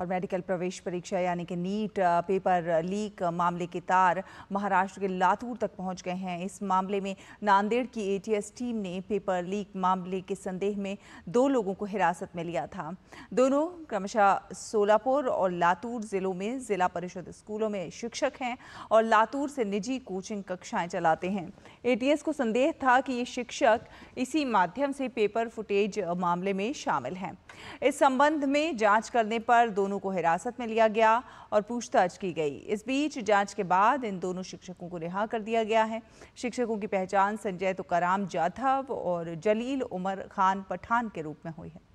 और मेडिकल प्रवेश परीक्षा यानी कि नीट पेपर लीक मामले के तार महाराष्ट्र के लातूर तक पहुंच गए हैं इस मामले में नांदेड़ की एटीएस टीम ने पेपर लीक मामले के संदेह में दो लोगों को हिरासत में लिया था दोनों क्रमशः सोलापुर और लातूर ज़िलों में ज़िला परिषद स्कूलों में शिक्षक हैं और लातूर से निजी कोचिंग कक्षाएं चलाते हैं ए को संदेह था कि ये शिक्षक इसी माध्यम से पेपर फुटेज मामले में शामिल हैं इस संबंध में जाँच करने पर दोनों दोनों को हिरासत में लिया गया और पूछताछ की गई इस बीच जांच के बाद इन दोनों शिक्षकों को रिहा कर दिया गया है शिक्षकों की पहचान संजय तुकाराम जाधव और जलील उमर खान पठान के रूप में हुई है